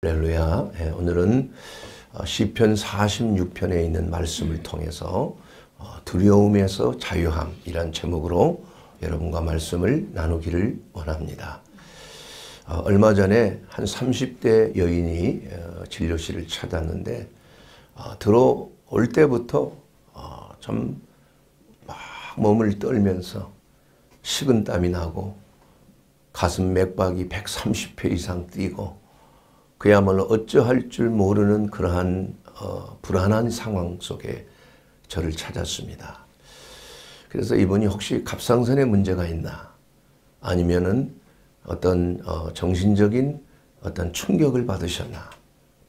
할렐루야. 예, 오늘은 어, 시편 46편에 있는 말씀을 통해서 어, 두려움에서 자유함이란 제목으로 여러분과 말씀을 나누기를 원합니다. 어, 얼마 전에 한 30대 여인이 진료실을 찾았는데 들어올 때부터 좀막 몸을 떨면서 식은 땀이 나고 가슴 맥박이 130회 이상 뛰고 그야말로 어찌할 줄 모르는 그러한 어, 불안한 상황 속에 저를 찾았습니다. 그래서 이분이 혹시 갑상선에 문제가 있나 아니면은 어떤 어, 정신적인 어떤 충격을 받으셨나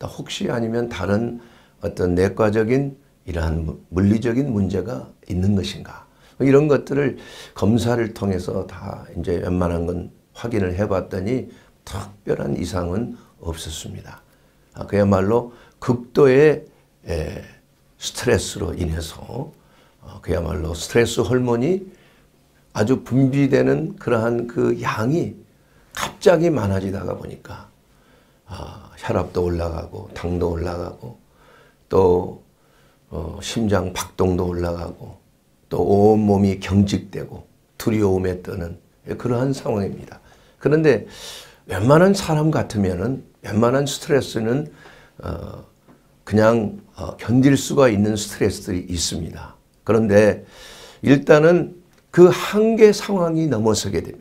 혹시 아니면 다른 어떤 내과적인 이러한 물리적인 문제가 있는 것인가 뭐 이런 것들을 검사를 통해서 다 이제 웬만한 건 확인을 해봤더니 특별한 이상은 없었습니다. 아, 그야말로 극도의 스트레스로 인해서 어, 그야말로 스트레스 호르몬이 아주 분비되는 그러한 그 양이 갑자기 많아지다가 보니까 아, 혈압도 올라가고 당도 올라가고 또 어, 심장 박동도 올라가고 또 온몸이 경직되고 두려움에 떠는 그러한 상황입니다. 그런데 웬만한 사람 같으면은 웬만한 스트레스는 어, 그냥 어, 견딜 수가 있는 스트레스들이 있습니다. 그런데 일단은 그 한계 상황이 넘어서게 되면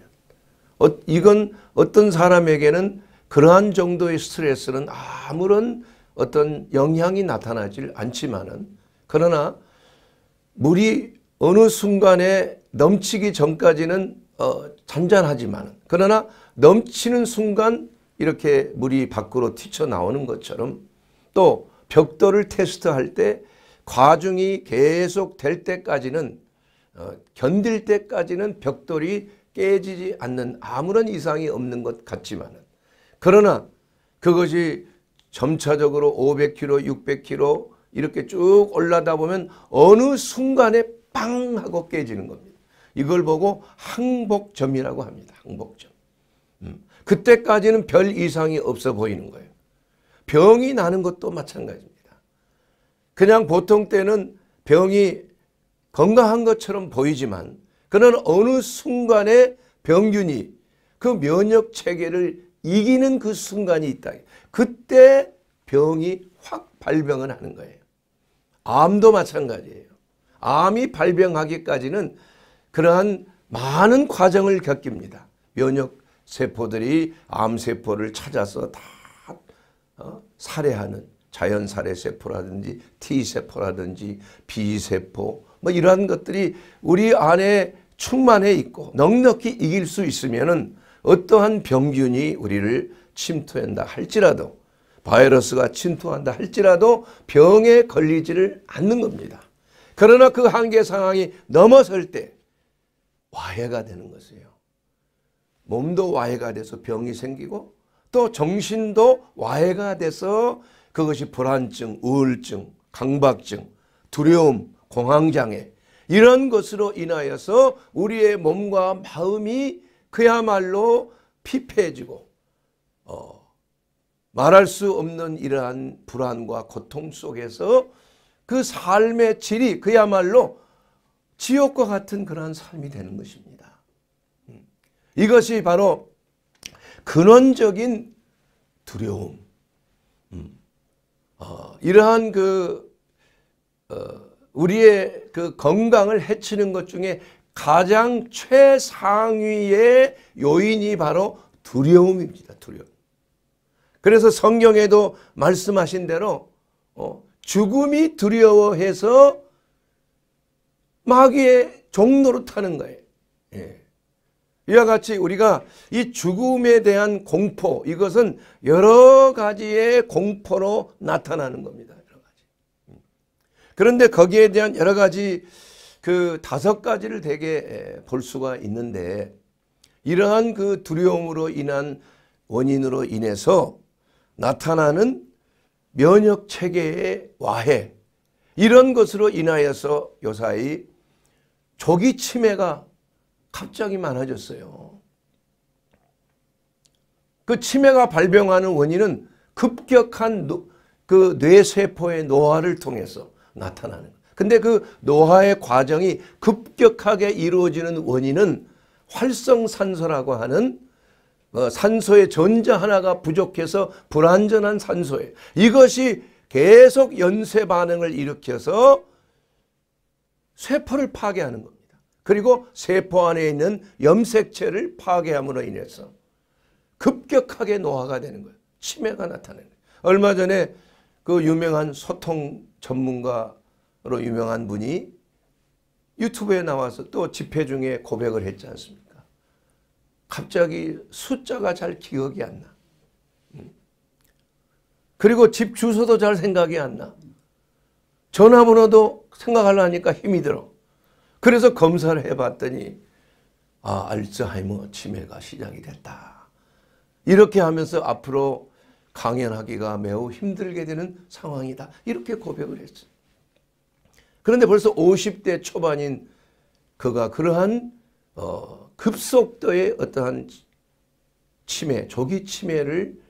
어, 이건 어떤 사람에게는 그러한 정도의 스트레스는 아무런 어떤 영향이 나타나질 않지만은 그러나 물이 어느 순간에 넘치기 전까지는 어, 잔잔하지만 그러나 넘치는 순간 이렇게 물이 밖으로 튀쳐나오는 것처럼 또 벽돌을 테스트할 때 과중이 계속 될 때까지는 어, 견딜 때까지는 벽돌이 깨지지 않는 아무런 이상이 없는 것 같지만 그러나 그것이 점차적으로 500km, 600km 이렇게 쭉 올라다 보면 어느 순간에 빵 하고 깨지는 겁니다. 이걸 보고 항복점이라고 합니다. 항복점. 그때까지는 별 이상이 없어 보이는 거예요. 병이 나는 것도 마찬가지입니다. 그냥 보통 때는 병이 건강한 것처럼 보이지만 그는 어느 순간에 병균이 그 면역 체계를 이기는 그 순간이 있다. 그때 병이 확 발병을 하는 거예요. 암도 마찬가지예요. 암이 발병하기까지는 그러한 많은 과정을 겪입니다 면역 세포들이 암세포를 찾아서 다 어? 살해하는 자연살해 세포라든지 T세포라든지 B세포 뭐 이러한 것들이 우리 안에 충만해 있고 넉넉히 이길 수 있으면 어떠한 병균이 우리를 침투한다 할지라도 바이러스가 침투한다 할지라도 병에 걸리지를 않는 겁니다. 그러나 그 한계 상황이 넘어설 때 와해가 되는 것이에요. 몸도 와해가 돼서 병이 생기고 또 정신도 와해가 돼서 그것이 불안증, 우울증, 강박증, 두려움, 공황장애 이런 것으로 인하여서 우리의 몸과 마음이 그야말로 피폐해지고 어, 말할 수 없는 이러한 불안과 고통 속에서 그 삶의 질이 그야말로 지옥과 같은 그러한 삶이 되는 것입니다. 이것이 바로 근원적인 두려움. 음. 어, 이러한 그 어, 우리의 그 건강을 해치는 것 중에 가장 최상위의 요인이 바로 두려움입니다. 두려움. 그래서 성경에도 말씀하신 대로 어, 죽음이 두려워해서 마귀의 종로로 타는 거예요. 이와 같이 우리가 이 죽음에 대한 공포 이것은 여러 가지의 공포로 나타나는 겁니다. 여러 가지. 그런데 거기에 대한 여러 가지 그 다섯 가지를 되게 볼 수가 있는데 이러한 그 두려움으로 인한 원인으로 인해서 나타나는 면역 체계의 와해 이런 것으로 인하여서 요사이 조기 치매가 갑자기 많아졌어요. 그 치매가 발병하는 원인은 급격한 노, 그 뇌세포의 노화를 통해서 나타나는 거예요. 근데 그 노화의 과정이 급격하게 이루어지는 원인은 활성산소라고 하는 어, 산소의 전자 하나가 부족해서 불완전한 산소에 이것이 계속 연쇄 반응을 일으켜서 세포를 파괴하는 것. 그리고 세포 안에 있는 염색체를 파괴함으로 인해서 급격하게 노화가 되는 거예요. 치매가 나타나는 거예요. 얼마 전에 그 유명한 소통 전문가로 유명한 분이 유튜브에 나와서 또 집회 중에 고백을 했지 않습니까? 갑자기 숫자가 잘 기억이 안 나. 음. 그리고 집 주소도 잘 생각이 안 나. 전화번호도 생각하려니까 힘이 들어. 그래서 검사를 해봤더니 아 알츠하이머 치매가 시작이 됐다. 이렇게 하면서 앞으로 강연하기가 매우 힘들게 되는 상황이다. 이렇게 고백을 했죠 그런데 벌써 50대 초반인 그가 그러한 어, 급속도의 어떠한 치매, 조기 치매를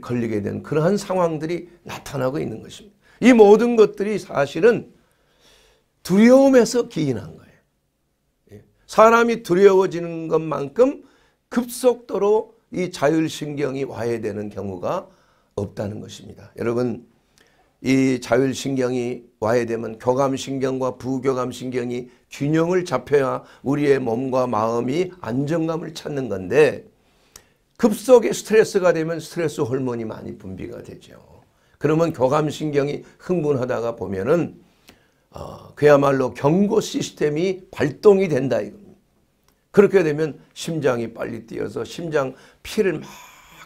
걸리게 된 그러한 상황들이 나타나고 있는 것입니다. 이 모든 것들이 사실은 두려움에서 기인한 거예요. 예. 사람이 두려워지는 것만큼 급속도로 이 자율신경이 와해되는 경우가 없다는 것입니다. 여러분 이 자율신경이 와해되면 교감신경과 부교감신경이 균형을 잡혀야 우리의 몸과 마음이 안정감을 찾는 건데 급속의 스트레스가 되면 스트레스 호르몬이 많이 분비가 되죠. 그러면 교감신경이 흥분하다가 보면은 어, 그야말로 경고 시스템이 발동이 된다 이겁니다. 그렇게 되면 심장이 빨리 뛰어서 심장 피를 막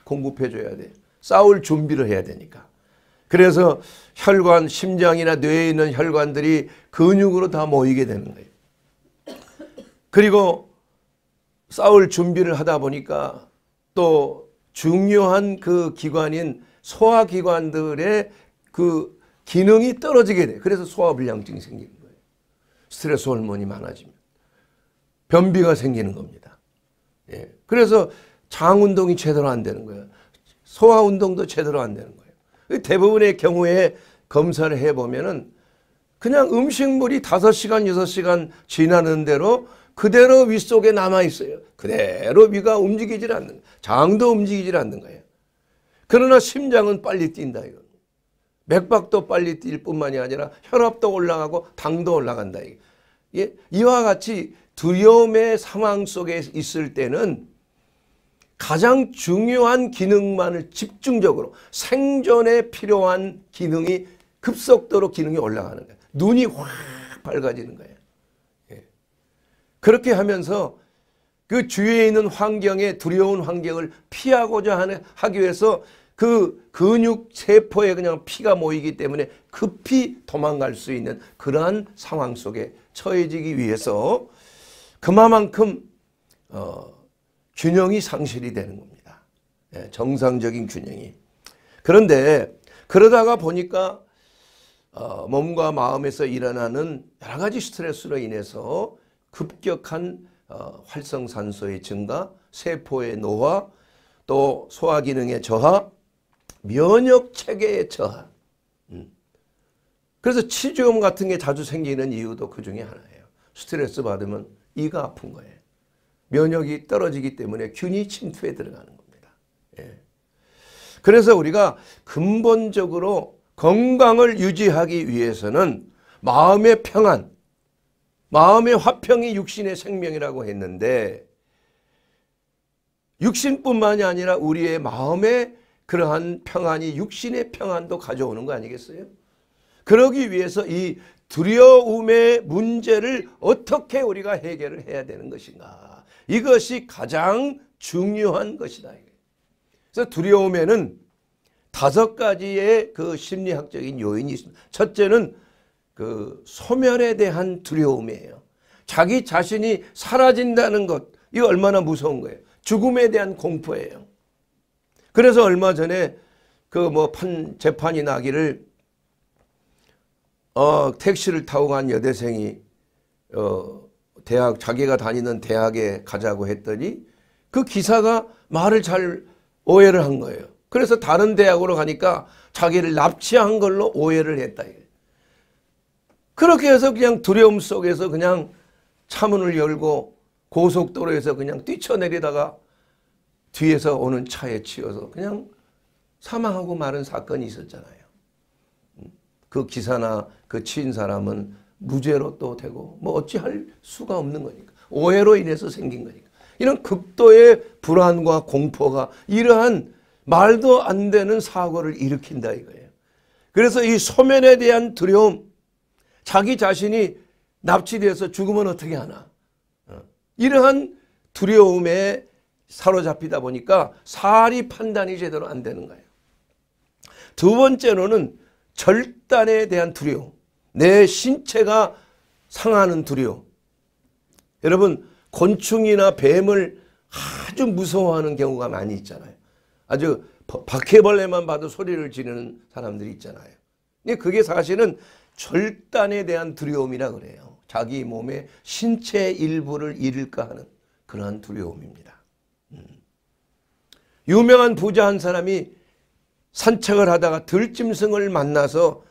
공급해줘야 돼 싸울 준비를 해야 되니까. 그래서 혈관, 심장이나 뇌에 있는 혈관들이 근육으로 다 모이게 되는 거예요. 그리고 싸울 준비를 하다 보니까 또 중요한 그 기관인 소화기관들의 그 기능이 떨어지게 돼. 그래서 소화불량증이 생기는 거예요. 스트레스 호르몬이 많아지면. 변비가 생기는 겁니다. 예. 그래서 장 운동이 제대로 안 되는 거예요. 소화 운동도 제대로 안 되는 거예요. 대부분의 경우에 검사를 해보면은 그냥 음식물이 5시간, 6시간 지나는 대로 그대로 위 속에 남아 있어요. 그대로 위가 움직이질 않는, 장도 움직이질 않는 거예요. 그러나 심장은 빨리 뛴다, 이거. 맥박도 빨리 뛸 뿐만이 아니라 혈압도 올라가고 당도 올라간다. 예? 이와 같이 두려움의 상황 속에 있을 때는 가장 중요한 기능만을 집중적으로 생존에 필요한 기능이 급속도로 기능이 올라가는 거예요. 눈이 확 밝아지는 거예요. 예. 그렇게 하면서 그 주위에 있는 환경에 두려운 환경을 피하고자 하는, 하기 위해서 그 근육 세포에 그냥 피가 모이기 때문에 급히 도망갈 수 있는 그러한 상황 속에 처해지기 위해서 그만큼 어, 균형이 상실이 되는 겁니다. 예, 정상적인 균형이. 그런데 그러다가 보니까 어, 몸과 마음에서 일어나는 여러 가지 스트레스로 인해서 급격한 어, 활성산소의 증가, 세포의 노화, 또 소화기능의 저하, 면역 체계에 저하. 음. 그래서 치주염 같은 게 자주 생기는 이유도 그 중에 하나예요. 스트레스 받으면 이가 아픈 거예요. 면역이 떨어지기 때문에 균이 침투에 들어가는 겁니다. 예. 그래서 우리가 근본적으로 건강을 유지하기 위해서는 마음의 평안, 마음의 화평이 육신의 생명이라고 했는데 육신뿐만이 아니라 우리의 마음의 그러한 평안이 육신의 평안도 가져오는 거 아니겠어요? 그러기 위해서 이 두려움의 문제를 어떻게 우리가 해결을 해야 되는 것인가. 이것이 가장 중요한 것이다. 그래서 두려움에는 다섯 가지의 그 심리학적인 요인이 있습니다. 첫째는 그 소멸에 대한 두려움이에요. 자기 자신이 사라진다는 것, 이 얼마나 무서운 거예요. 죽음에 대한 공포예요. 그래서 얼마 전에 그 뭐 판 재판이 나기를 어 택시를 타고 간 여대생이 어 대학 자기가 다니는 대학에 가자고 했더니 그 기사가 말을 잘 오해를 한 거예요. 그래서 다른 대학으로 가니까 자기를 납치한 걸로 오해를 했다. 그렇게 해서 그냥 두려움 속에서 그냥 차문을 열고 고속도로에서 그냥 뛰쳐내리다가 뒤에서 오는 차에 치여서 그냥 사망하고 마른 사건이 있었잖아요. 음. 그 기사나 그 치인 사람은 무죄로 또 되고 뭐 어찌할 수가 없는 거니까. 오해로 인해서 생긴 거니까. 이런 극도의 불안과 공포가 이러한 말도 안 되는 사고를 일으킨다 이거예요. 그래서 이 소면에 대한 두려움, 자기 자신이 납치돼서 죽으면 어떻게 하나. 어. 이러한 두려움에 사로잡히다 보니까 사리 판단이 제대로 안 되는 거예요. 두 번째로는 절단에 대한 두려움. 내 신체가 상하는 두려움. 여러분 곤충이나 뱀을 아주 무서워하는 경우가 많이 있잖아요. 아주 바퀴벌레만 봐도 소리를 지르는 사람들이 있잖아요. 근데 그게 사실은 절단에 대한 두려움이라 그래요. 자기 몸의 신체 일부를 잃을까 하는 그러한 두려움입니다. 유명한 부자 한 사람이 산책을 하다가 들짐승을 만나서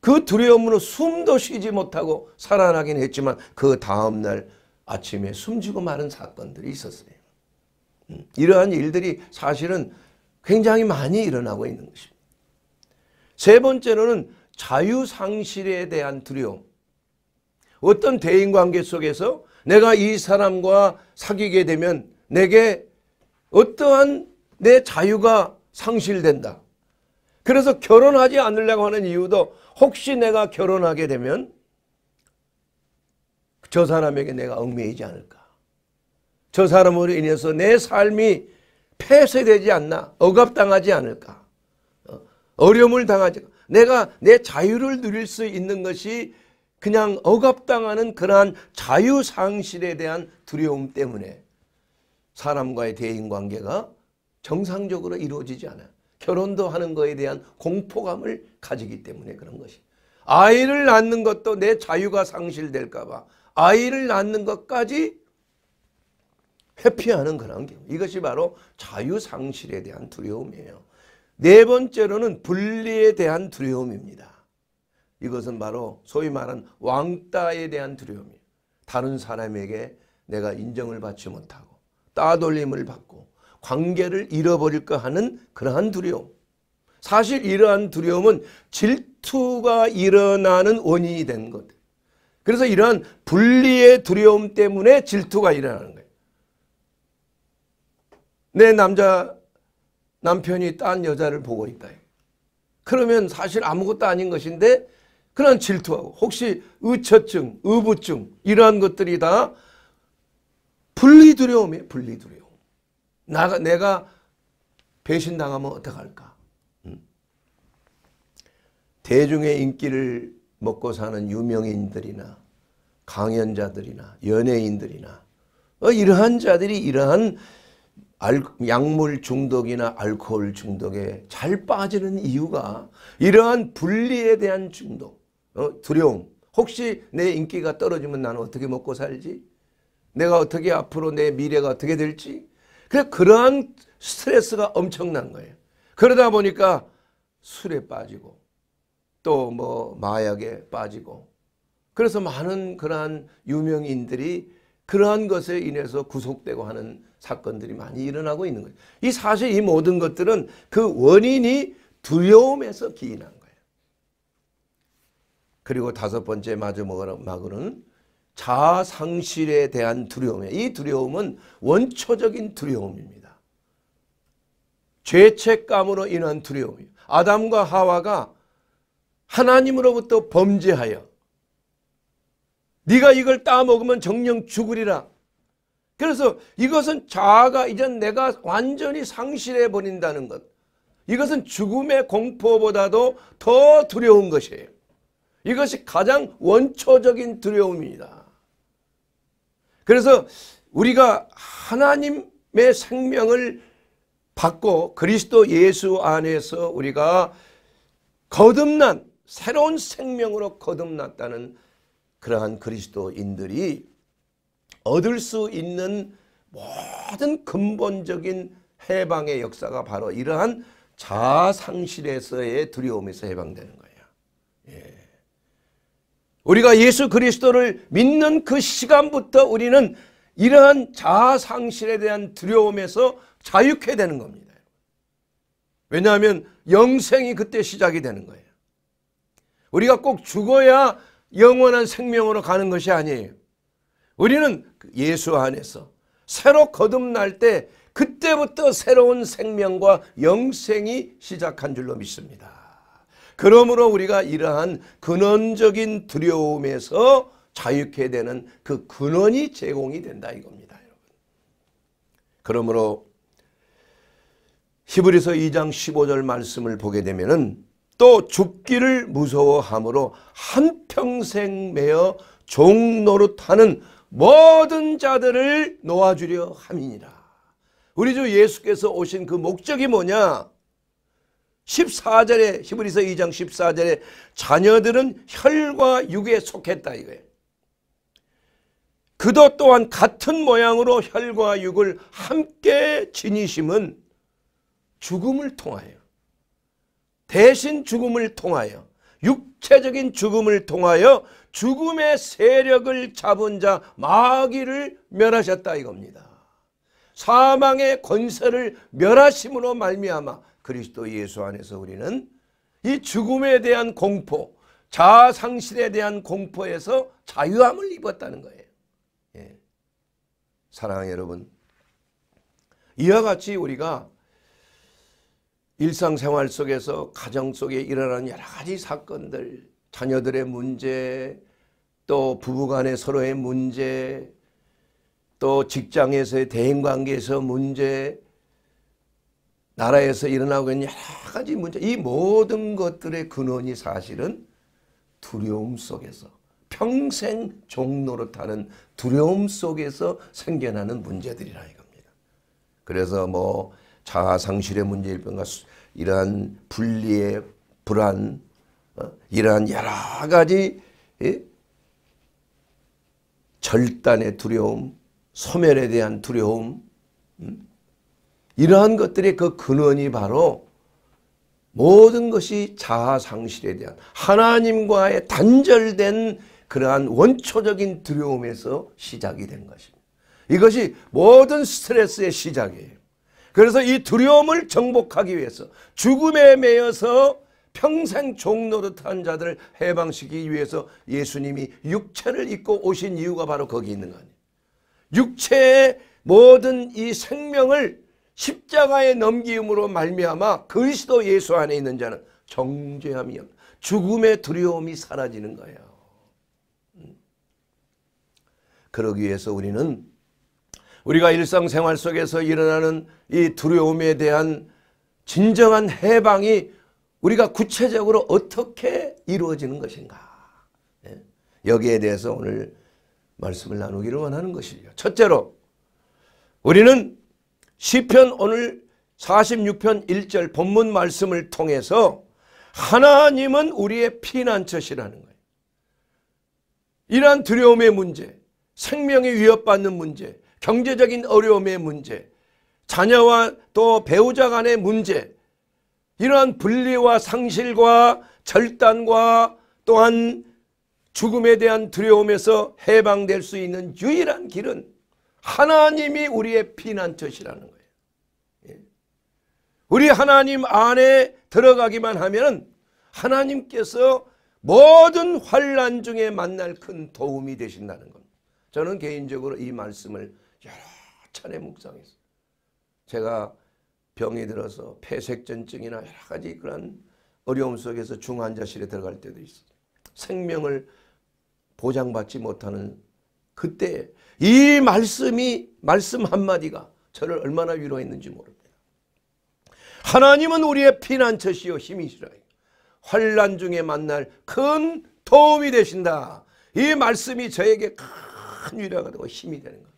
그 두려움으로 숨도 쉬지 못하고 살아나긴 했지만 그 다음날 아침에 숨지고 마는 사건들이 있었어요. 음, 이러한 일들이 사실은 굉장히 많이 일어나고 있는 것입니다. 세 번째로는 자유상실에 대한 두려움. 어떤 대인관계 속에서 내가 이 사람과 사귀게 되면 내게 어떠한 내 자유가 상실된다. 그래서 결혼하지 않으려고 하는 이유도 혹시 내가 결혼하게 되면 저 사람에게 내가 얽매이지 않을까. 저 사람으로 인해서 내 삶이 폐쇄되지 않나. 억압당하지 않을까. 어, 어려움을 당하지 내가 내 자유를 누릴 수 있는 것이 그냥 억압당하는 그러한 자유상실에 대한 두려움 때문에 사람과의 대인관계가 정상적으로 이루어지지 않아요. 결혼도 하는 것에 대한 공포감을 가지기 때문에 그런 것이 아이를 낳는 것도 내 자유가 상실될까 봐 아이를 낳는 것까지 회피하는 그런 경 이것이 바로 자유상실에 대한 두려움이에요. 네 번째로는 분리에 대한 두려움입니다. 이것은 바로 소위 말하 왕따에 대한 두려움이에요. 다른 사람에게 내가 인정을 받지 못하고 따돌림을 받고 관계를 잃어버릴까 하는 그러한 두려움. 사실 이러한 두려움은 질투가 일어나는 원인이 된 것. 그래서 이러한 분리의 두려움 때문에 질투가 일어나는 거예요. 내 남자 남편이 딴 여자를 보고 있다. 그러면 사실 아무것도 아닌 것인데 그런 질투하고 혹시 의처증, 의부증 이러한 것들이 다 분리 두려움이에요. 분리 두려움. 나 내가 배신당하면 어떡할까? 대중의 인기를 먹고 사는 유명인들이나 강연자들이나 연예인들이나 어, 이러한 자들이 이러한 약물 중독이나 알코올 중독에 잘 빠지는 이유가 이러한 분리에 대한 중독, 어, 두려움. 혹시 내 인기가 떨어지면 나는 어떻게 먹고 살지? 내가 어떻게 앞으로 내 미래가 어떻게 될지? 그래서 그러한 스트레스가 엄청난 거예요. 그러다 보니까 술에 빠지고 또 뭐 마약에 빠지고 그래서 많은 그러한 유명인들이 그러한 것에 인해서 구속되고 하는 사건들이 많이 일어나고 있는 거예요. 이 사실 이 모든 것들은 그 원인이 두려움에서 기인한 거예요. 그리고 다섯 번째 마저 막으로는 자아 상실에 대한 두려움이에요. 이 두려움은 원초적인 두려움입니다. 죄책감으로 인한 두려움이에요. 아담과 하와가 하나님으로부터 범죄하여 네가 이걸 따먹으면 정령 죽으리라. 그래서 이것은 자아가 이제 내가 완전히 상실해 버린다는 것. 이것은 죽음의 공포보다도 더 두려운 것이에요. 이것이 가장 원초적인 두려움입니다. 그래서 우리가 하나님의 생명을 받고 그리스도 예수 안에서 우리가 거듭난 새로운 생명으로 거듭났다는 그러한 그리스도인들이 얻을 수 있는 모든 근본적인 해방의 역사가 바로 이러한 자아상실에서의 두려움에서 해방되는 거예요. 우리가 예수 그리스도를 믿는 그 시간부터 우리는 이러한 자아 상실에 대한 두려움에서 자유케 되는 겁니다. 왜냐하면 영생이 그때 시작이 되는 거예요. 우리가 꼭 죽어야 영원한 생명으로 가는 것이 아니에요. 우리는 그 예수 안에서 새로 거듭날 때 그때부터 새로운 생명과 영생이 시작한 줄로 믿습니다. 그러므로 우리가 이러한 근원적인 두려움에서 자유케 되는 그 근원이 제공이 된다 이겁니다. 여러분. 그러므로 히브리서 2장 15절 말씀을 보게 되면은 또 죽기를 무서워함으로 한평생 매어 종노릇하는 모든 자들을 놓아주려 함이니라. 우리 주 예수께서 오신 그 목적이 뭐냐? 14절에 히브리서 2장 14절에 자녀들은 혈과 육에 속했다 이거예요. 그도 또한 같은 모양으로 혈과 육을 함께 지니심은 죽음을 통하여 대신 죽음을 통하여 육체적인 죽음을 통하여 죽음의 세력을 잡은 자 마귀를 멸하셨다 이겁니다. 사망의 권세를 멸하심으로 말미암아 그리스도 예수 안에서 우리는 이 죽음에 대한 공포, 자아 상실에 대한 공포에서 자유함을 입었다는 거예요. 예. 사랑하는 여러분, 이와 같이 우리가 일상생활 속에서 가정 속에 일어나는 여러 가지 사건들, 자녀들의 문제, 또 부부간의 서로의 문제, 또 직장에서의 대인관계에서 문제, 나라에서 일어나고 있는 여러 가지 문제 이 모든 것들의 근원이 사실은 두려움 속에서 평생 종로로 타는 두려움 속에서 생겨나는 문제들이라 이겁니다. 그래서 뭐 자아 상실의 문제일 뿐가 이러한 분리의 불안 어? 이러한 여러 가지 예? 절단의 두려움 소멸에 대한 두려움 음? 이러한 것들의 그 근원이 바로 모든 것이 자아상실에 대한 하나님과의 단절된 그러한 원초적인 두려움에서 시작이 된 것입니다. 이것이 모든 스트레스의 시작이에요. 그래서 이 두려움을 정복하기 위해서 죽음에 매여서 평생 종노릇한 자들을 해방시키기 위해서 예수님이 육체를 입고 오신 이유가 바로 거기 있는 거 아니에요. 육체의 모든 이 생명을 십자가에 넘기음으로 말미암아 그리스도 예수 안에 있는 자는 정죄함이 없 죽음의 두려움이 사라지는 거예요. 음. 그러기 위해서 우리는 우리가 일상생활 속에서 일어나는 이 두려움에 대한 진정한 해방이 우리가 구체적으로 어떻게 이루어지는 것인가 예. 여기에 대해서 오늘 말씀을 나누기를 원하는 것이죠. 첫째로 우리는 시편 오늘 46편 1절 본문 말씀을 통해서 하나님은 우리의 피난처시라는 거예요. 이러한 두려움의 문제, 생명이 위협받는 문제, 경제적인 어려움의 문제, 자녀와 또 배우자 간의 문제, 이러한 분리와 상실과 절단과 또한 죽음에 대한 두려움에서 해방될 수 있는 유일한 길은 하나님이 우리의 피난처시라는 거예요. 예? 우리 하나님 안에 들어가기만 하면 하나님께서 모든 환란 중에 만날 큰 도움이 되신다는 겁니다. 저는 개인적으로 이 말씀을 여러 차례 묵상했어요. 제가 병이 들어서 폐색전증이나 여러 가지 그런 어려움 속에서 중환자실에 들어갈 때도 있어요. 생명을 보장받지 못하는 그때 이 말씀이 말씀 한마디가 저를 얼마나 위로했는지 모릅니다. 하나님은 우리의 피난처시요 힘이시라. 환란 중에 만날 큰 도움이 되신다. 이 말씀이 저에게 큰 위로가 되고 힘이 되는 것.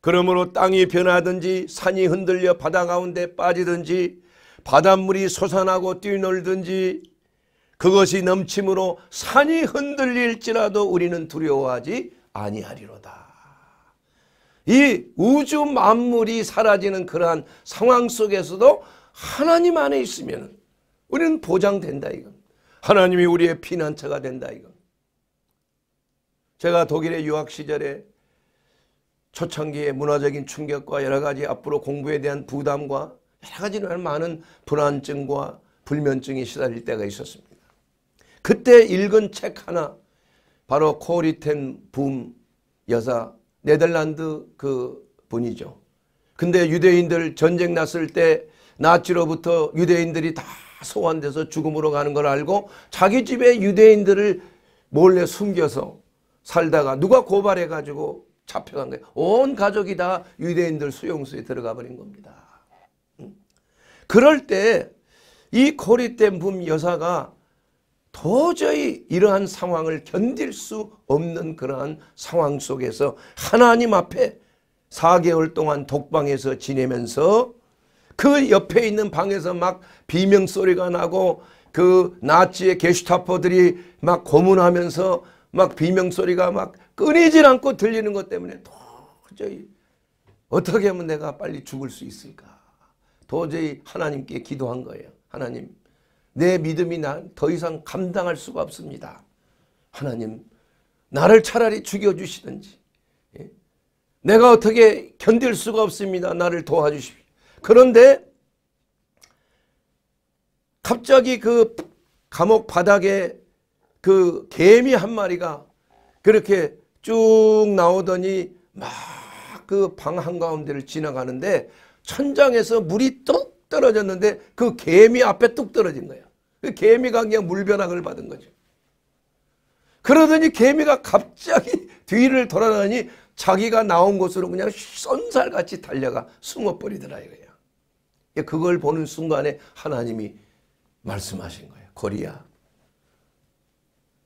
그러므로 땅이 변하든지 산이 흔들려 바다 가운데 빠지든지 바닷물이 솟아나고 뛰놀든지 그것이 넘침으로 산이 흔들릴지라도 우리는 두려워하지 아니하리로다. 이 우주 만물이 사라지는 그러한 상황 속에서도 하나님 안에 있으면 우리는 보장된다 이건. 하나님이 우리의 피난처가 된다 이건. 제가 독일의 유학 시절에 초창기의 문화적인 충격과 여러 가지 앞으로 공부에 대한 부담과 여러 가지 많은 불안증과 불면증이 시달릴 때가 있었습니다. 그때 읽은 책 하나 바로 코리텐 붐 여사 네덜란드 그 분이죠. 근데 유대인들 전쟁 났을 때 나치로부터 유대인들이 다 소환돼서 죽음으로 가는 걸 알고 자기 집에 유대인들을 몰래 숨겨서 살다가 누가 고발해가지고 잡혀간 거예요. 온 가족이 다 유대인들 수용소에 들어가 버린 겁니다. 그럴 때 이 코리덴 붐 여사가 도저히 이러한 상황을 견딜 수 없는 그러한 상황 속에서 하나님 앞에 4개월 동안 독방에서 지내면서 그 옆에 있는 방에서 막 비명 소리가 나고 그 나치의 게슈타퍼들이막 고문하면서 막 비명 소리가 막 끊이질 않고 들리는 것 때문에 도저히 어떻게 하면 내가 빨리 죽을 수 있을까? 도저히 하나님께 기도한 거예요. 하나님 내 믿음이 난 더 이상 감당할 수가 없습니다. 하나님 나를 차라리 죽여주시든지 예? 내가 어떻게 견딜 수가 없습니다. 나를 도와주십시오. 그런데 갑자기 그 감옥 바닥에 그 개미 한 마리가 그렇게 쭉 나오더니 막 그 방 한가운데를 지나가는데 천장에서 물이 뚝 떨어졌는데 그 개미 앞에 뚝 떨어진 거야. 그 개미가 그냥 물벼락을 받은 거죠. 그러더니 개미가 갑자기 뒤를 돌아다니 자기가 나온 곳으로 그냥 쏜살같이 달려가 숨어버리더라 이거예요. 그걸 보는 순간에 하나님이 말씀하신 거예요. 고리야.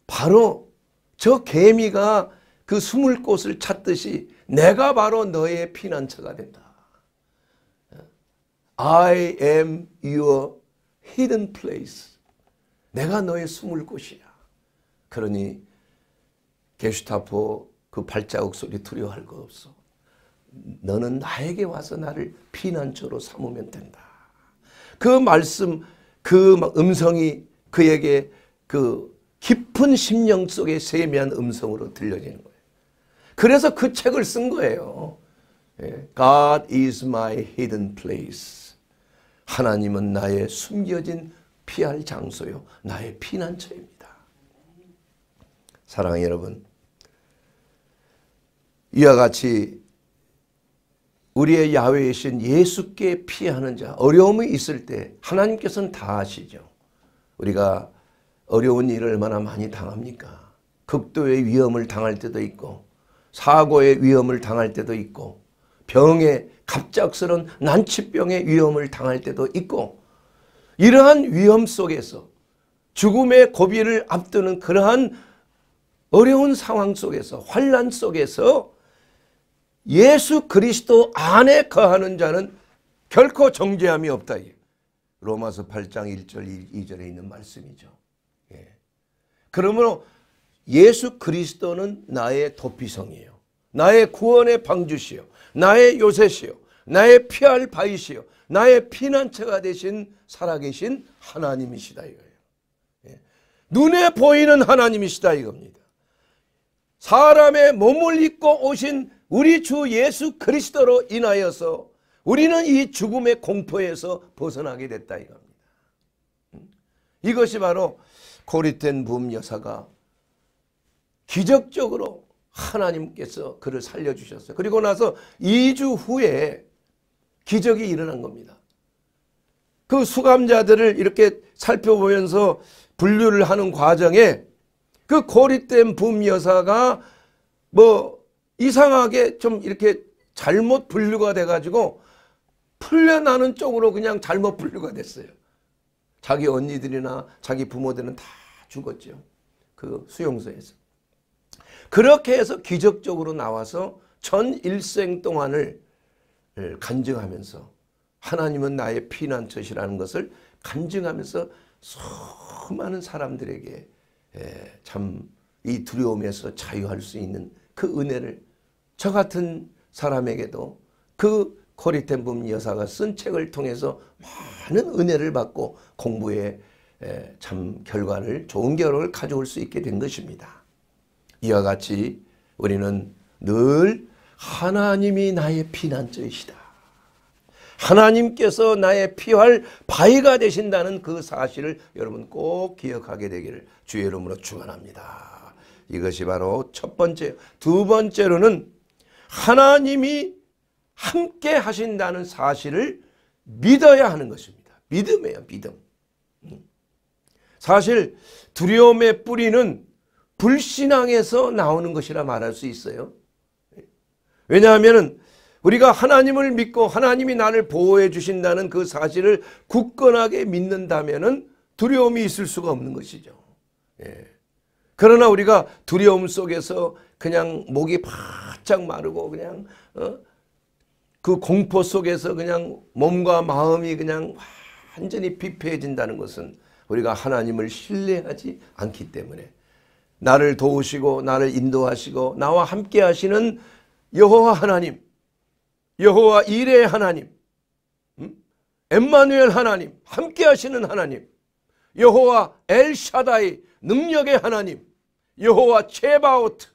바로 저 개미가 그 숨을 곳을 찾듯이 내가 바로 너의 피난처가 된다. I am your hidden place. 내가 너의 숨을 곳이야. 그러니 게슈타포 그 발자국 소리 두려워할 거 없어. 너는 나에게 와서 나를 피난처로 삼으면 된다. 그 말씀, 그 음성이 그에게 그 깊은 심령 속에 세미한 음성으로 들려지는 거예요. 그래서 그 책을 쓴 거예요. 예, God is my hidden place. 하나님은 나의 숨겨진 피할 장소요. 나의 피난처입니다. 사랑하는 여러분. 이와 같이 우리의 야외이신 예수께 피하는 자 어려움이 있을 때 하나님께서는 다 아시죠. 우리가 어려운 일을 얼마나 많이 당합니까? 극도의 위험을 당할 때도 있고 사고의 위험을 당할 때도 있고 병의 갑작스런 난치병의 위험을 당할 때도 있고 이러한 위험 속에서 죽음의 고비를 앞두는 그러한 어려운 상황 속에서 환란 속에서 예수 그리스도 안에 거하는 자는 결코 정죄함이 없다. 로마서 8장 1절 2절에 있는 말씀이죠. 예. 그러므로 예수 그리스도는 나의 도피성이에요. 나의 구원의 방주시요. 나의 요새시요. 나의 피할 바이시요. 나의 피난처가 되신 살아계신 하나님이시다 이거예요. 예. 눈에 보이는 하나님이시다 이겁니다. 사람의 몸을 입고 오신 우리 주 예수 그리스도로 인하여서 우리는 이 죽음의 공포에서 벗어나게 됐다 이겁니다. 음? 이것이 바로 고리된 부 여사가 기적적으로 하나님께서 그를 살려주셨어요. 그리고 나서 2주 후에 기적이 일어난 겁니다. 그 수감자들을 이렇게 살펴보면서 분류를 하는 과정에 그 고립된 붐 여사가 뭐 이상하게 좀 이렇게 잘못 분류가 돼가지고 풀려나는 쪽으로 그냥 잘못 분류가 됐어요. 자기 언니들이나 자기 부모들은 다 죽었죠. 그 수용소에서. 그렇게 해서 기적적으로 나와서 전 일생 동안을 예, 간증하면서 하나님은 나의 피난처시라는 것을 간증하면서 수많은 사람들에게 예, 참이 두려움에서 자유할 수 있는 그 은혜를 저 같은 사람에게도 그 코리텐붐 여사가 쓴 책을 통해서 많은 은혜를 받고 공부에 예, 참 결과를 좋은 결과를 가져올 수 있게 된 것입니다. 이와 같이 우리는 늘 하나님이 나의 피난처이시다. 하나님께서 나의 피할 바위가 되신다는 그 사실을 여러분 꼭 기억하게 되기를 주의 이름으로 축원합니다. 이것이 바로 첫 번째. 두 번째로는 하나님이 함께 하신다는 사실을 믿어야 하는 것입니다. 믿음이에요, 믿음. 음. 사실 두려움의 뿌리는 불신앙에서 나오는 것이라 말할 수 있어요. 왜냐하면 우리가 하나님을 믿고 하나님이 나를 보호해 주신다는 그 사실을 굳건하게 믿는다면 두려움이 있을 수가 없는 것이죠. 예. 그러나 우리가 두려움 속에서 그냥 목이 바짝 마르고 그냥 어? 그 공포 속에서 그냥 몸과 마음이 그냥 완전히 피폐해진다는 것은 우리가 하나님을 신뢰하지 않기 때문에 나를 도우시고 나를 인도하시고 나와 함께 하시는 여호와 하나님, 여호와 이레 하나님, 음? 엠마누엘 하나님, 함께 하시는 하나님, 여호와 엘샤다이 능력의 하나님, 여호와 체바오트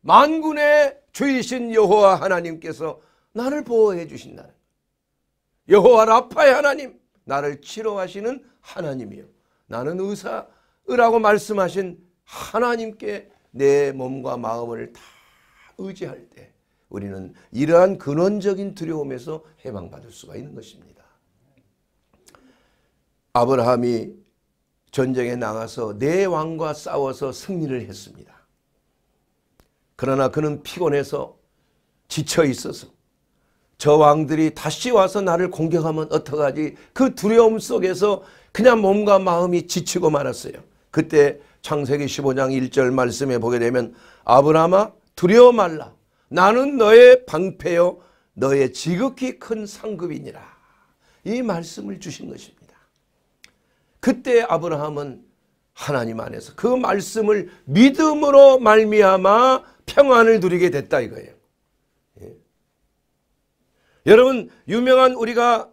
만군의 주이신 여호와 하나님께서 나를 보호해 주신다는 여호와 라파의 하나님 나를 치료하시는 하나님이요 나는 의사라고 말씀하신 하나님께 내 몸과 마음을 다 의지할 때 우리는 이러한 근원적인 두려움에서 해방받을 수가 있는 것입니다. 아브라함이 전쟁에 나가서 네 왕과 싸워서 승리를 했습니다. 그러나 그는 피곤해서 지쳐 있어서 저 왕들이 다시 와서 나를 공격하면 어떡하지 그 두려움 속에서 그냥 몸과 마음이 지치고 말았어요. 그때 창세기 15장 1절 말씀에 보게 되면 아브라함아 두려워 말라 나는 너의 방패요 너의 지극히 큰 상급이니라. 이 말씀을 주신 것입니다. 그때 아브라함은 하나님 안에서 그 말씀을 믿음으로 말미암아 평안을 누리게 됐다 이거예요. 예. 여러분 유명한 우리가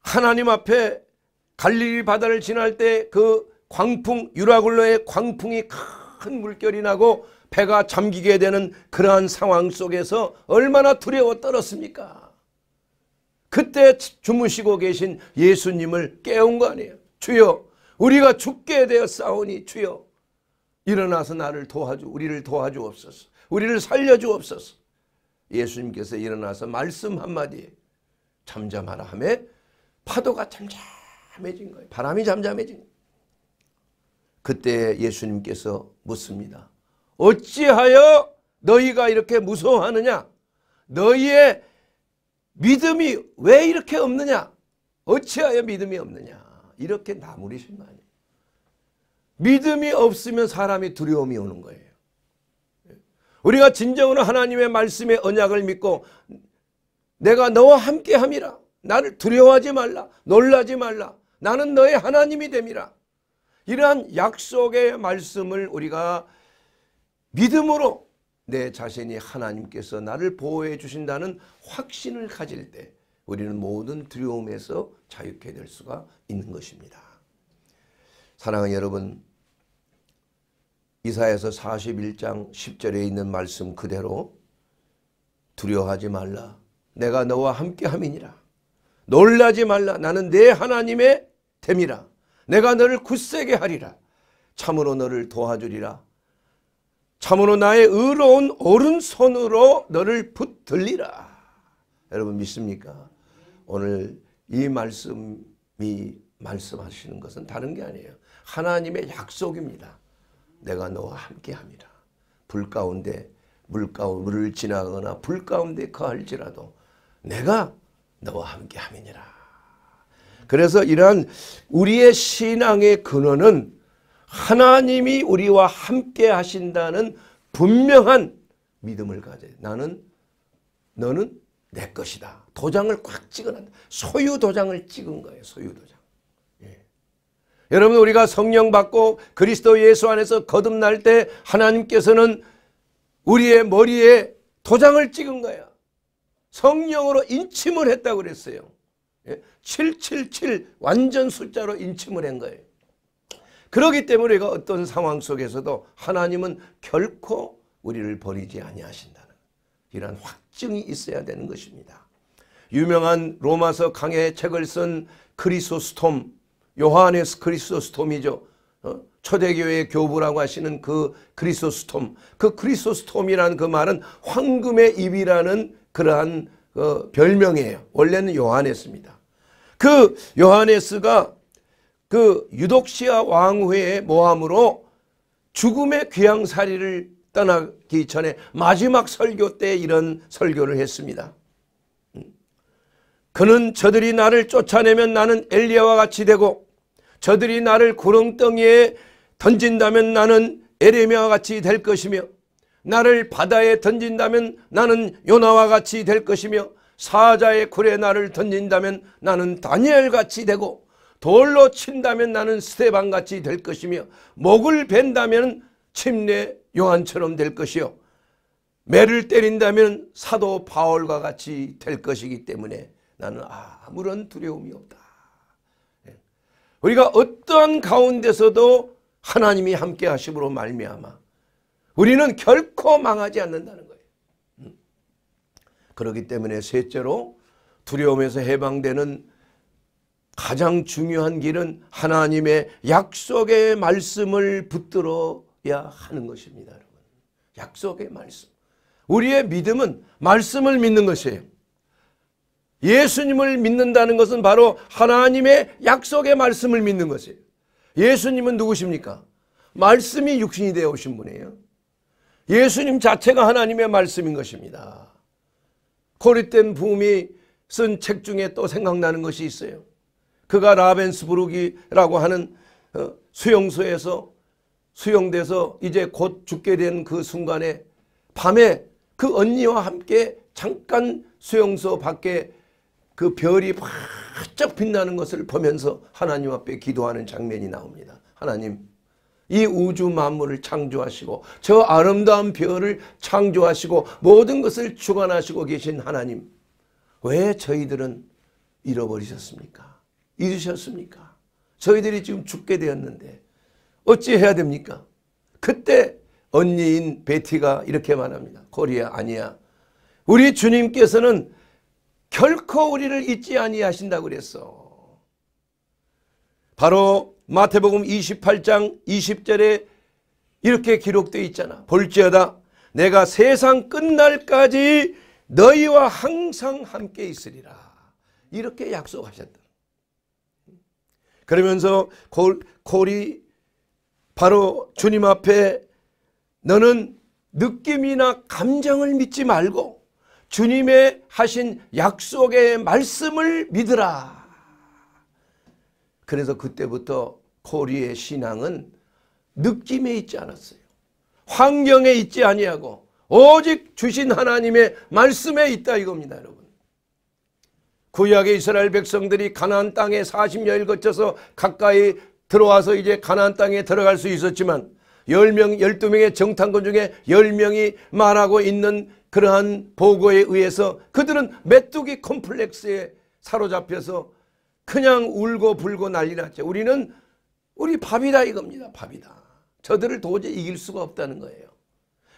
하나님 앞에 갈릴리 바다를 지날 때 그 광풍 유라굴로의 광풍이 큰 물결이 나고 배가 잠기게 되는 그러한 상황 속에서 얼마나 두려워 떨었습니까? 그때 주무시고 계신 예수님을 깨운 거 아니에요. 주여 우리가 죽게 되어 싸우니 주여 일어나서 나를 도와주 우리를 도와주옵소서 우리를 살려주옵소서 예수님께서 일어나서 말씀 한마디에 잠잠하라 하며 파도가 잠잠해진 거예요. 바람이 잠잠해진 거예요. 그때 예수님께서 묻습니다. 어찌하여 너희가 이렇게 무서워하느냐? 너희의 믿음이 왜 이렇게 없느냐? 어찌하여 믿음이 없느냐? 이렇게 나무리신 거 아니에요. 믿음이 없으면 사람이 두려움이 오는 거예요. 우리가 진정으로 하나님의 말씀의 언약을 믿고 내가 너와 함께 함이라. 나를 두려워하지 말라. 놀라지 말라. 나는 너의 하나님이 됨이라. 이러한 약속의 말씀을 우리가 믿음으로 내 자신이 하나님께서 나를 보호해 주신다는 확신을 가질 때 우리는 모든 두려움에서 자유케 될 수가 있는 것입니다. 사랑하는 여러분 이사에서 41장 10절에 있는 말씀 그대로 두려워하지 말라 내가 너와 함께 함이니라 놀라지 말라 나는 내 하나님의 됨이라 내가 너를 굳세게 하리라 참으로 너를 도와주리라 참으로 나의 의로운 오른손으로 너를 붙들리라. 여러분 믿습니까? 오늘 이 말씀이 말씀하시는 것은 다른 게 아니에요. 하나님의 약속입니다. 내가 너와 함께 합니다. 불 가운데 물 가운데 물을 지나거나 불 가운데 거할지라도 내가 너와 함께 함이니라. 그래서 이러한 우리의 신앙의 근원은 하나님이 우리와 함께 하신다는 분명한 믿음을 가져야 돼. 나는 너는 내 것이다. 도장을 꽉 찍어놨다. 소유 도장을 찍은 거예요. 소유 도장. 예. 여러분 우리가 성령 받고 그리스도 예수 안에서 거듭날 때 하나님께서는 우리의 머리에 도장을 찍은 거야. 성령으로 인침을 했다고 그랬어요. 예? 777 완전 숫자로 인침을 한 거예요. 그러기 때문에 우리가 어떤 상황 속에서도 하나님은 결코 우리를 버리지 아니하신다는 이러한 확증이 있어야 되는 것입니다. 유명한 로마서 강의 책을 쓴 크리소스톰 요하네스 크리소스톰이죠. 어? 초대교회의 교부라고 하시는 그 크리소스톰 그 크리소스톰이라는 그 말은 황금의 입이라는 그러한 그 별명이에요. 원래는 요하네스입니다. 그 요하네스가 그 유독시아 왕후의 모함으로 죽음의 귀향사리를 떠나기 전에 마지막 설교 때 이런 설교를 했습니다. 음. 그는 저들이 나를 쫓아내면 나는 엘리야와 같이 되고 저들이 나를 구렁텅이에 던진다면 나는 에레미야와 같이 될 것이며 나를 바다에 던진다면 나는 요나와 같이 될 것이며 사자의 굴에 나를 던진다면 나는 다니엘 같이 되고 돌로 친다면 나는 스테반같이 될 것이며 목을 벤다면 침례 요한처럼 될 것이요 매를 때린다면 사도 바울과 같이 될 것이기 때문에 나는 아무런 두려움이 없다. 예. 우리가 어떠한 가운데서도 하나님이 함께 하심으로 말미암아 우리는 결코 망하지 않는다는 거예요. 음. 그렇기 때문에 셋째로 두려움에서 해방되는 가장 중요한 길은 하나님의 약속의 말씀을 붙들어야 하는 것입니다. 여러분. 약속의 말씀. 우리의 믿음은 말씀을 믿는 것이에요. 예수님을 믿는다는 것은 바로 하나님의 약속의 말씀을 믿는 것이에요. 예수님은 누구십니까? 말씀이 육신이 되어 오신 분이에요. 예수님 자체가 하나님의 말씀인 것입니다. 코리덴 부음이 쓴 책 중에 또 생각나는 것이 있어요. 그가 라벤스부르기라고 하는 어, 수용소에서 수용돼서 이제 곧 죽게 된 그 순간에 밤에 그 언니와 함께 잠깐 수용소 밖에 그 별이 바짝 빛나는 것을 보면서 하나님 앞에 기도하는 장면이 나옵니다. 하나님 이 우주 만물을 창조하시고 저 아름다운 별을 창조하시고 모든 것을 주관하시고 계신 하나님 왜 저희들은 잃어버리셨습니까? 잊으셨습니까? 저희들이 지금 죽게 되었는데 어찌 해야 됩니까? 그때 언니인 베티가 이렇게 말합니다. 코리아 아니야. 우리 주님께서는 결코 우리를 잊지 아니하신다고 그랬어. 바로 마태복음 28장 20절에 이렇게 기록되어 있잖아. 볼지어다 내가 세상 끝날까지 너희와 항상 함께 있으리라. 이렇게 약속하셨다. 그러면서 골, 골이 바로 주님 앞에 너는 느낌이나 감정을 믿지 말고 주님의 하신 약속의 말씀을 믿으라. 그래서 그때부터 코리의 신앙은 느낌에 있지 않았어요. 환경에 있지 아니하고 오직 주신 하나님의 말씀에 있다 이겁니다, 여러분. 구약의 이스라엘 백성들이 가나안 땅에 40여일 거쳐서 가까이 들어와서 이제 가나안 땅에 들어갈 수 있었지만 10명, 12명의 정탐꾼 중에 10명이 말하고 있는 그러한 보고에 의해서 그들은 메뚜기 콤플렉스에 사로잡혀서 그냥 울고 불고 난리 났죠. 우리는 우리 밥이다 이겁니다. 밥이다. 저들을 도저히 이길 수가 없다는 거예요.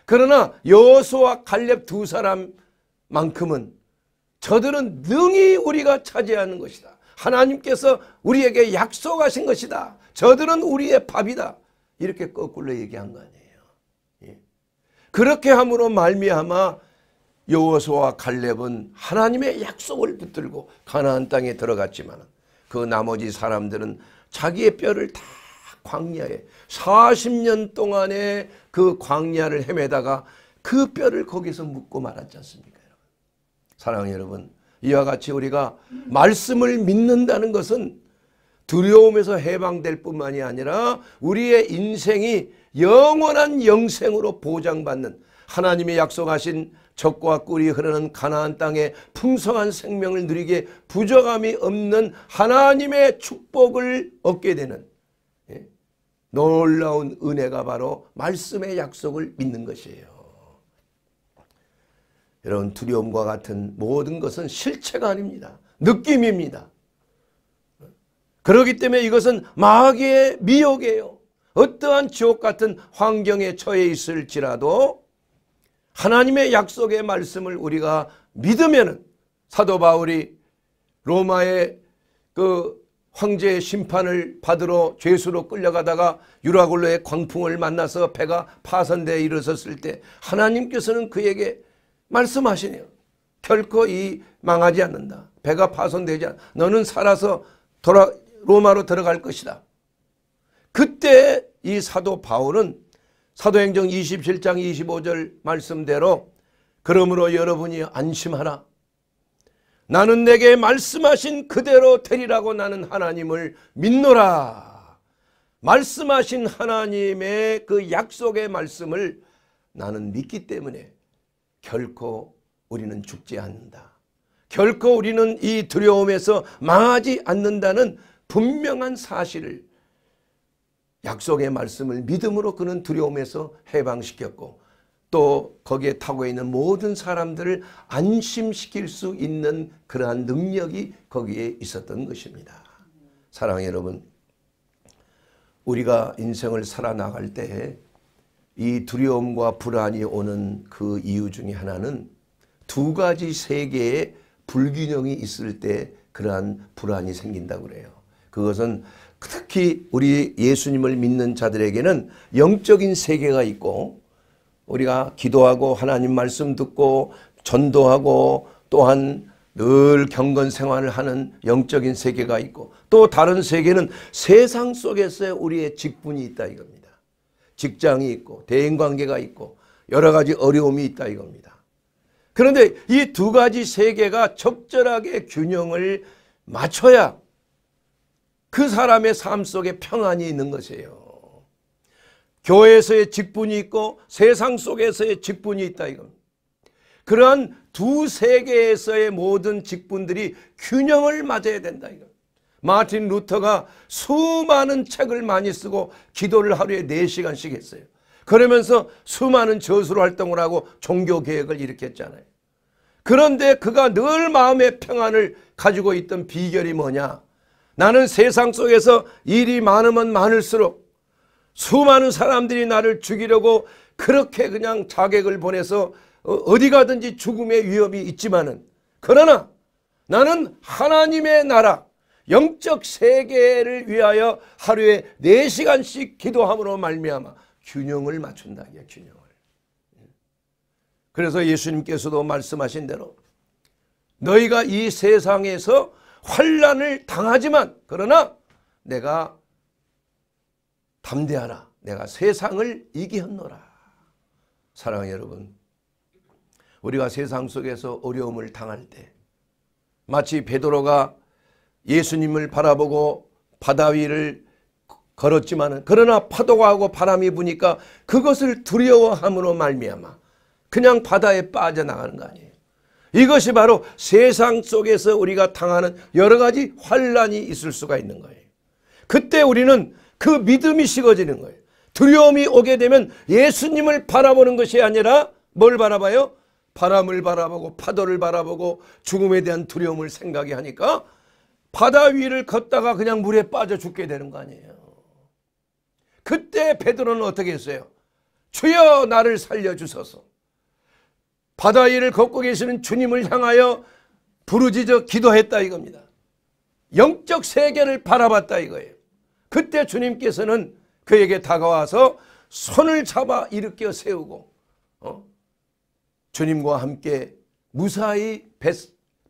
그러나 여호수와 갈렙 두 사람만큼은 저들은 능히 우리가 차지하는 것이다. 하나님께서 우리에게 약속하신 것이다. 저들은 우리의 밥이다. 이렇게 거꾸로 얘기한 거 아니에요. 예. 그렇게 함으로 말미암아 여호수와 갈렙은 하나님의 약속을 붙들고 가나안 땅에 들어갔지만 그 나머지 사람들은 자기의 뼈를 다 광야에 40년 동안의 그 광야를 헤매다가 그 뼈를 거기서 묻고 말았지 않습니까? 사랑하는 여러분 이와 같이 우리가 말씀을 믿는다는 것은 두려움에서 해방될 뿐만이 아니라 우리의 인생이 영원한 영생으로 보장받는 하나님이 약속하신 적과 꿀이 흐르는 가나안 땅에 풍성한 생명을 누리게 부족함이 없는 하나님의 축복을 얻게 되는 예? 놀라운 은혜가 바로 말씀의 약속을 믿는 것이에요. 여러분 두려움과 같은 모든 것은 실체가 아닙니다. 느낌입니다. 그렇기 때문에 이것은 마귀의 미혹이에요. 어떠한 지옥 같은 환경에 처해 있을지라도 하나님의 약속의 말씀을 우리가 믿으면 사도 바울이 로마의 그 황제의 심판을 받으러 죄수로 끌려가다가 유라굴로의 광풍을 만나서 배가 파선되에 일어섰을 때 하나님께서는 그에게 말씀하시네요. 결코 이 망하지 않는다. 배가 파손되지 않 너는 살아서 돌아 로마로 들어갈 것이다. 그때 이 사도 바울은 사도행정 27장 25절 말씀대로 그러므로 여러분이 안심하라. 나는 내게 말씀하신 그대로 되리라고 나는 하나님을 믿노라. 말씀하신 하나님의 그 약속의 말씀을 나는 믿기 때문에 결코 우리는 죽지 않는다. 결코 우리는 이 두려움에서 망하지 않는다는 분명한 사실을 약속의 말씀을 믿음으로 그는 두려움에서 해방시켰고 또 거기에 타고 있는 모든 사람들을 안심시킬 수 있는 그러한 능력이 거기에 있었던 것입니다. 사랑해 여러분 우리가 인생을 살아나갈 때에 이 두려움과 불안이 오는 그 이유 중에 하나는 두 가지 세계에 불균형이 있을 때 그러한 불안이 생긴다고 그래요. 그것은 특히 우리 예수님을 믿는 자들에게는 영적인 세계가 있고 우리가 기도하고 하나님 말씀 듣고 전도하고 또한 늘 경건 생활을 하는 영적인 세계가 있고 또 다른 세계는 세상 속에서의 우리의 직분이 있다 이겁니다. 직장이 있고 대인관계가 있고 여러 가지 어려움이 있다 이겁니다. 그런데 이 두 가지 세계가 적절하게 균형을 맞춰야 그 사람의 삶 속에 평안이 있는 것이에요. 교회에서의 직분이 있고 세상 속에서의 직분이 있다 이겁니다. 그러한 두 세계에서의 모든 직분들이 균형을 맞아야 된다 이겁니다. 마틴 루터가 수많은 책을 많이 쓰고 기도를 하루에 4시간씩 했어요. 그러면서 수많은 저술 활동을 하고 종교 개혁을 일으켰잖아요. 그런데 그가 늘 마음의 평안을 가지고 있던 비결이 뭐냐? 나는 세상 속에서 일이 많으면 많을수록 수많은 사람들이 나를 죽이려고 그렇게 그냥 자객을 보내서 어, 어디 가든지 죽음의 위협이 있지만은 그러나 나는 하나님의 나라 영적 세계를 위하여 하루에 4시간씩 기도함으로 말미암아 균형을 맞춘다. 균형을. 그래서 예수님께서도 말씀하신 대로 너희가 이 세상에서 환란을 당하지만 그러나 내가 담대하라. 내가 세상을 이기었노라. 사랑하 여러분 우리가 세상 속에서 어려움을 당할 때 마치 베드로가 예수님을 바라보고 바다 위를 걸었지만 그러나 파도가 하고 바람이 부니까 그것을 두려워함으로 말미암아 그냥 바다에 빠져나가는 거 아니에요. 이것이 바로 세상 속에서 우리가 당하는 여러 가지 환란이 있을 수가 있는 거예요. 그때 우리는 그 믿음이 식어지는 거예요. 두려움이 오게 되면 예수님을 바라보는 것이 아니라 뭘 바라봐요? 바람을 바라보고 파도를 바라보고 죽음에 대한 두려움을 생각해 하니까 바다 위를 걷다가 그냥 물에 빠져 죽게 되는 거 아니에요. 그때 베드로는 어떻게 했어요? 주여 나를 살려주소서. 바다 위를 걷고 계시는 주님을 향하여 부르짖어 기도했다 이겁니다. 영적 세계를 바라봤다 이거예요. 그때 주님께서는 그에게 다가와서 손을 잡아 일으켜 세우고 어? 주님과 함께 무사히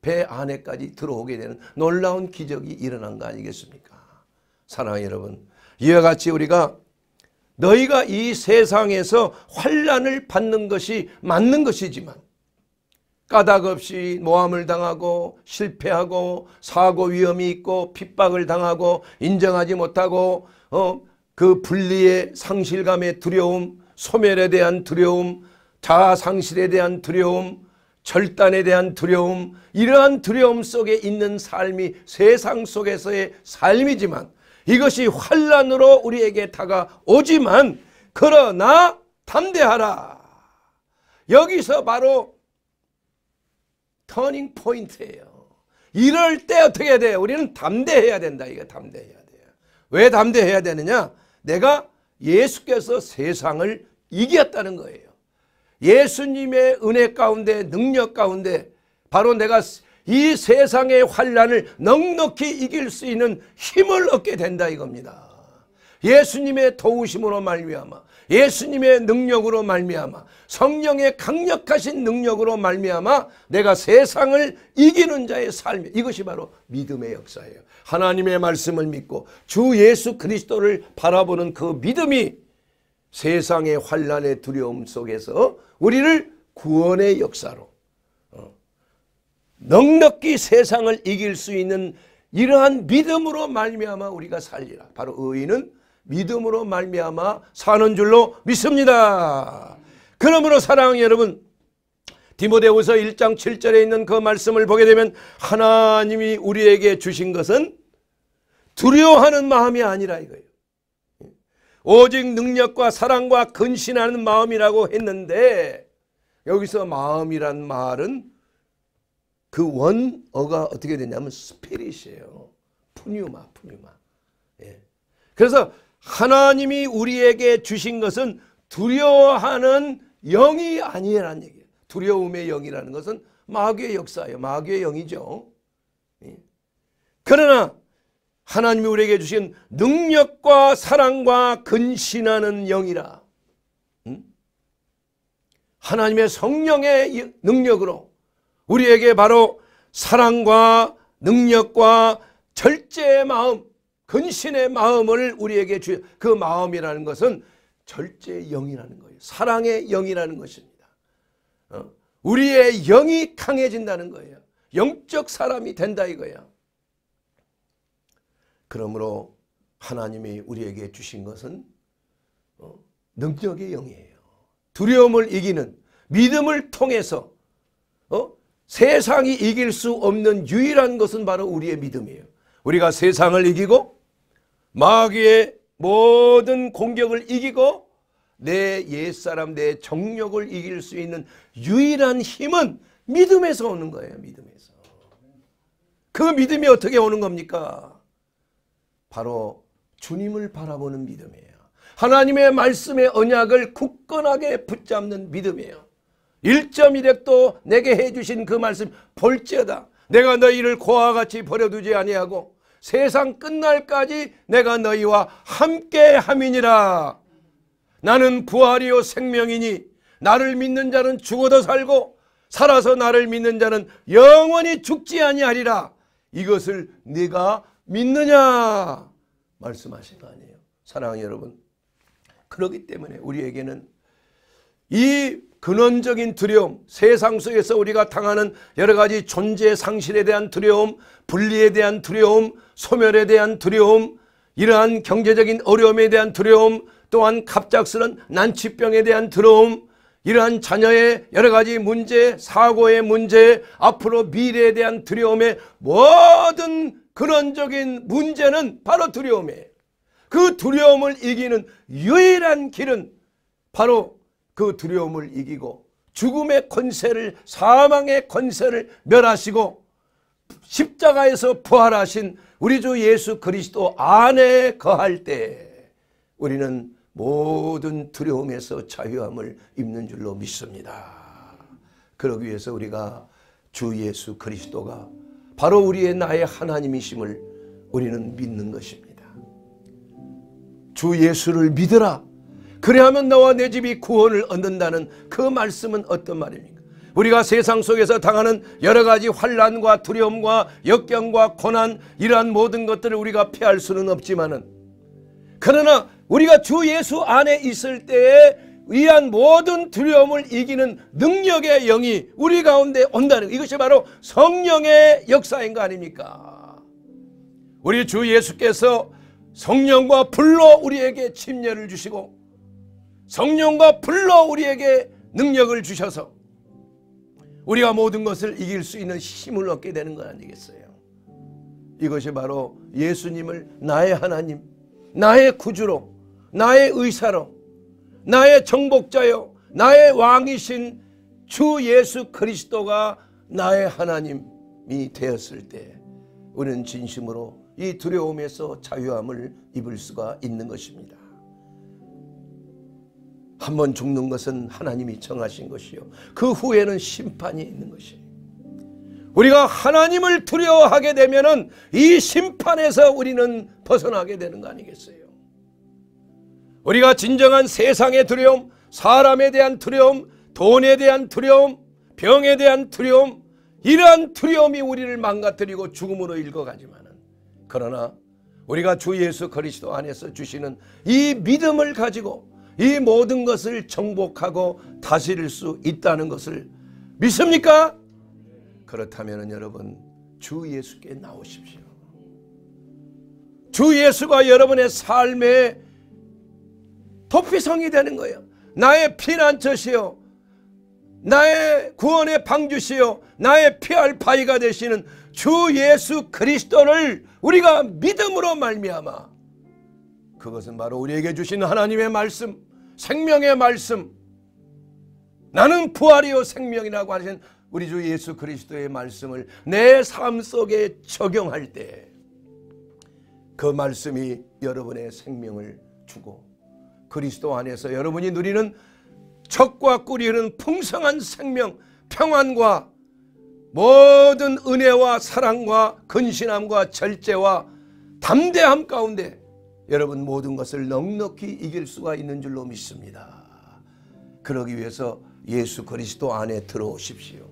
배 안에까지 들어오게 되는 놀라운 기적이 일어난 거 아니겠습니까? 사랑하는 여러분 이와 같이 우리가 너희가 이 세상에서 환란을 받는 것이 맞는 것이지만 까닭 없이 모함을 당하고 실패하고 사고 위험이 있고 핍박을 당하고 인정하지 못하고 어, 그 분리의 상실감의 두려움 소멸에 대한 두려움 자아 상실에 대한 두려움 절단에 대한 두려움 이러한 두려움 속에 있는 삶이 세상 속에서의 삶이지만 이것이 환란으로 우리에게 다가오지만 그러나 담대하라 여기서 바로 터닝 포인트예요 이럴 때 어떻게 돼 우리는 담대해야 된다 이거 담대해야 돼요 왜 담대해야 되느냐 내가 예수께서 세상을 이겼다는 거예요 예수님의 은혜 가운데 능력 가운데 바로 내가 이 세상의 환란을 넉넉히 이길 수 있는 힘을 얻게 된다 이겁니다. 예수님의 도우심으로 말미암아 예수님의 능력으로 말미암아 성령의 강력하신 능력으로 말미암아 내가 세상을 이기는 자의 삶 이것이 바로 믿음의 역사예요. 하나님의 말씀을 믿고 주 예수 그리스도를 바라보는 그 믿음이 세상의 환란의 두려움 속에서 우리를 구원의 역사로 어, 넉넉히 세상을 이길 수 있는 이러한 믿음으로 말미암아 우리가 살리라. 바로 의인은 믿음으로 말미암아 사는 줄로 믿습니다. 그러므로 사랑하는 여러분 디모데후서 1장 7절에 있는 그 말씀을 보게 되면 하나님이 우리에게 주신 것은 두려워하는 마음이 아니라 이거예요. 오직 능력과 사랑과 근신하는 마음이라고 했는데 여기서 마음이란 말은 그 원어가 어떻게 되냐면 스피릿이에요. 푸뉴마 푸뉴마. 예. 그래서 하나님이 우리에게 주신 것은 두려워하는 영이 아니라는 얘기예요. 두려움의 영이라는 것은 마귀의 역사예요. 마귀의 영이죠. 예. 그러나 하나님이 우리에게 주신 능력과 사랑과 근신하는 영이라. 하나님의 성령의 능력으로 우리에게 바로 사랑과 능력과 절제의 마음, 근신의 마음을 우리에게 주여 그 마음이라는 것은 절제의 영이라는 거예요. 사랑의 영이라는 것입니다. 어? 우리의 영이 강해진다는 거예요. 영적 사람이 된다 이거예요. 그러므로 하나님이 우리에게 주신 것은 어, 능력의 영이에요. 두려움을 이기는 믿음을 통해서 어? 세상이 이길 수 없는 유일한 것은 바로 우리의 믿음이에요. 우리가 세상을 이기고 마귀의 모든 공격을 이기고 내 옛사람 내 정욕을 이길 수 있는 유일한 힘은 믿음에서 오는 거예요. 믿음에서. 그 믿음이 어떻게 오는 겁니까? 바로 주님을 바라보는 믿음이에요. 하나님의 말씀의 언약을 굳건하게 붙잡는 믿음이에요. 1.1핵도 내게 해주신 그 말씀 볼지어다. 내가 너희를 고와 같이 버려두지 아니하고 세상 끝날까지 내가 너희와 함께 함이니라. 나는 부활이요 생명이니 나를 믿는 자는 죽어도 살고 살아서 나를 믿는 자는 영원히 죽지 아니하리라. 이것을 네가 믿느냐 말씀하신 거 아니에요. 사랑하는 여러분. 그렇기 때문에 우리에게는 이 근원적인 두려움, 세상 속에서 우리가 당하는 여러 가지 존재 상실에 대한 두려움, 분리에 대한 두려움, 소멸에 대한 두려움, 이러한 경제적인 어려움에 대한 두려움, 또한 갑작스런 난치병에 대한 두려움, 이러한 자녀의 여러 가지 문제, 사고의 문제, 앞으로 미래에 대한 두려움의 모든 근원적인 문제는 바로 두려움이에요. 그 두려움을 이기는 유일한 길은 바로 그 두려움을 이기고 죽음의 권세를 사망의 권세를 멸하시고 십자가에서 부활하신 우리 주 예수 그리스도 안에 거할 때 우리는 모든 두려움에서 자유함을 입는 줄로 믿습니다. 그러기 위해서 우리가 주 예수 그리스도가 바로 우리의 나의 하나님이심을 우리는 믿는 것입니다. 주 예수를 믿으라. 그래하면 너와 내 집이 구원을 얻는다는 그 말씀은 어떤 말입니까? 우리가 세상 속에서 당하는 여러 가지 환란과 두려움과 역경과 고난 이러한 모든 것들을 우리가 피할 수는 없지만은 그러나 우리가 주 예수 안에 있을 때에 위한 모든 두려움을 이기는 능력의 영이 우리 가운데 온다는 이것이 바로 성령의 역사인 거 아닙니까? 우리 주 예수께서 성령과 불로 우리에게 침례를 주시고 성령과 불로 우리에게 능력을 주셔서 우리가 모든 것을 이길 수 있는 힘을 얻게 되는 건 아니겠어요? 이것이 바로 예수님을 나의 하나님, 나의 구주로, 나의 의사로 나의 정복자요 나의 왕이신 주 예수 그리스도가 나의 하나님이 되었을 때 우리는 진심으로 이 두려움에서 자유함을 입을 수가 있는 것입니다. 한번 죽는 것은 하나님이 정하신 것이요. 그 후에는 심판이 있는 것이. 우리가 하나님을 두려워하게 되면이 심판에서 우리는 벗어나게 되는 거 아니겠어요? 우리가 진정한 세상의 두려움, 사람에 대한 두려움, 돈에 대한 두려움, 병에 대한 두려움, 이러한 두려움이 우리를 망가뜨리고 죽음으로 읽어가지만은 그러나 우리가 주 예수 그리스도 안에서 주시는 이 믿음을 가지고 이 모든 것을 정복하고 다스릴 수 있다는 것을 믿습니까? 그렇다면 여러분 주 예수께 나오십시오. 주 예수가 여러분의 삶에 도피성이 되는 거예요. 나의 피난처시요. 나의 구원의 방주시요. 나의 피할 바위가 되시는 주 예수 그리스도를 우리가 믿음으로 말미암아 그것은 바로 우리에게 주신 하나님의 말씀, 생명의 말씀. 나는 부활이요 생명이라고 하신 우리 주 예수 그리스도의 말씀을 내 삶 속에 적용할 때 그 말씀이 여러분의 생명을 주고 그리스도 안에서 여러분이 누리는 적과 꿀이 흐르는 풍성한 생명, 평안과 모든 은혜와 사랑과 근신함과 절제와 담대함 가운데 여러분 모든 것을 넉넉히 이길 수가 있는 줄로 믿습니다. 그러기 위해서 예수 그리스도 안에 들어오십시오.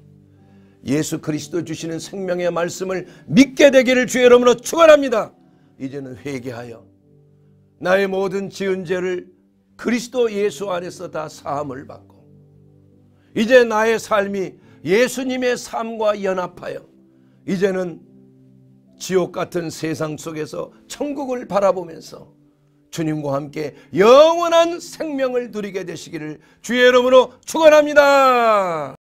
예수 그리스도 주시는 생명의 말씀을 믿게 되기를 주여러름으로 축원합니다. 이제는 회개하여 나의 모든 지은 죄를 그리스도 예수 안에서 다 사함을 받고 이제 나의 삶이 예수님의 삶과 연합하여 이제는 지옥 같은 세상 속에서 천국을 바라보면서 주님과 함께 영원한 생명을 누리게 되시기를 주의 이름으로 축원합니다.